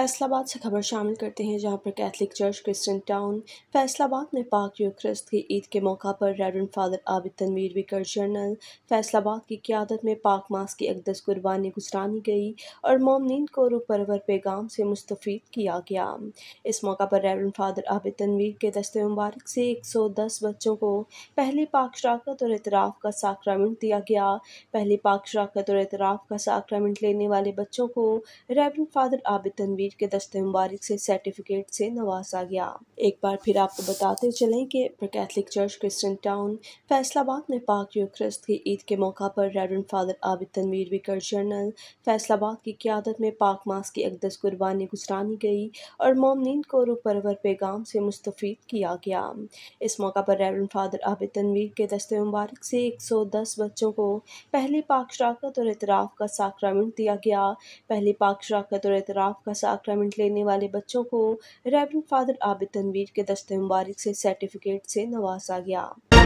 फैसलाबाद से खबर शामिल करते हैं जहां पर Catholic church Christian Town Faisalabad में पाक यूक्रस्त की ईद के मौका पर reverend father Abid Tanveer vicar general Faisalabad की क्यादत में पाक मास की अकदस कुर्बानी गुजरानी गई और मोमिन को रूपरवर पैगाम से मुस्तफ़ किया गया इस मौका पर रेवरेंड फादर आबिद तनवीर के दस्ते मुबारक से एक सौ दस बच्चों को पहली पाक शराकत और एतराफ़ का साक्रामेंट दिया गया पहली पाक शराकत और एतराफ़ का साक्रामेंट लेने वाले बच्चों को रेवरेंड फादर आबिद तनवीर कश्मीर के दस्ते मुबारक से सर्टिफिकेट से नवाजा गया एक बार फिर आपको बताते चलें कि Catholic church Christian Town Faisalabad में पाक यूक्रस्त की ईद के मौका पर reverend father Abid Tanveer vicar general Faisalabad की क्यादत में पाक मास की अकदस कुर्बानी गुजरानी गई और मोमिन को रूपरवर पैगाम से मुस्तफ़ किया गया इस मौका पर रेवरेंड फादर आबिद तनवीर के दस्ते मुबारक से एक सौ दस बच्चों को पहली पाक शराकत और एतराफ़ का साक्रामेंट दिया गया पहली पाक शराकत और एतराफ़ का साक्रामेंट लेने वाले बच्चों को रेवरेंड फादर आबिद तनवीर के दस्ते मुबारक से सर्टिफिकेट से नवाजा गया